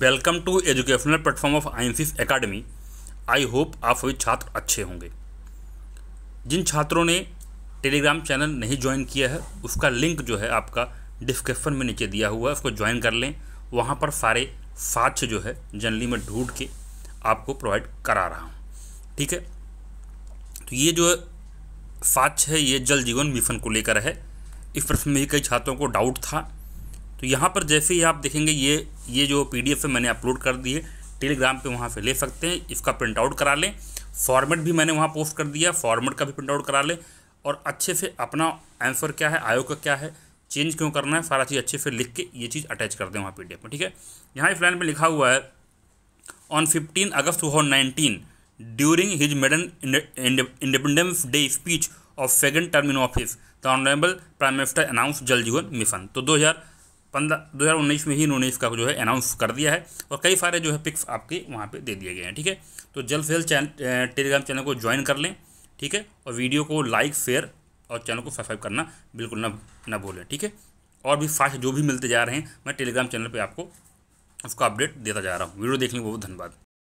welcome to educational platform of आइंसिस academy I hope आप सभी छात्र अच्छे होंगे जिन छात्रों ने टेलीग्राम चैनल नहीं ज्वाइन किया है उसका लिंक जो है आपका डिस्क्रिप्शन में नीचे दिया हुआ है उसको ज्वाइन कर लें वहाँ पर सारे साक्ष्य जो है जनरली में ढूंढ के आपको प्रोवाइड करा रहा हूँ ठीक है तो ये जो साक्ष्य है ये जल जीवन मिशन को लेकर है इस प्रश्न में ही कई छात्रों को डाउट था तो यहाँ पर जैसे ही आप देखेंगे ये ये जो एफ है मैंने अपलोड कर दी है टेलीग्राम पे वहाँ से ले सकते हैं इसका प्रिंट आउट करा लें फॉर्मेट भी मैंने वहाँ पोस्ट कर दिया फॉर्मेट का भी प्रिंट आउट करा लें और अच्छे से अपना आंसर क्या है आयोग का क्या है चेंज क्यों करना है सारा चीज़ अच्छे से लिख के ये चीज़ अटैच कर दें वहाँ पी में ठीक है यहाँ इस लाइन पर लिखा हुआ है on fifteen August two nineteen during his maiden independence day speech of second term in office the honourable prime minister announce Jal Jeevan mission तो दो हज़ार पंद्रह दो हज़ार उन्नीस में ही इन्होंने इसका जो है अनाउंस कर दिया है और कई सारे जो है पिक्स आपके वहाँ पे दे दिए गए हैं ठीक है तो जल्द से जल्द टेलीग्राम चैनल को ज्वाइन कर लें ठीक है और वीडियो को लाइक शेयर और चैनल को सब्सक्राइब करना बिल्कुल ना ना भूलें ठीक है और भी फास्ट जो भी मिलते जा रहे हैं मैं टेलीग्राम चैनल पर आपको उसका अपडेट देता जा रहा हूँ वीडियो देखने को बहुत धन्यवाद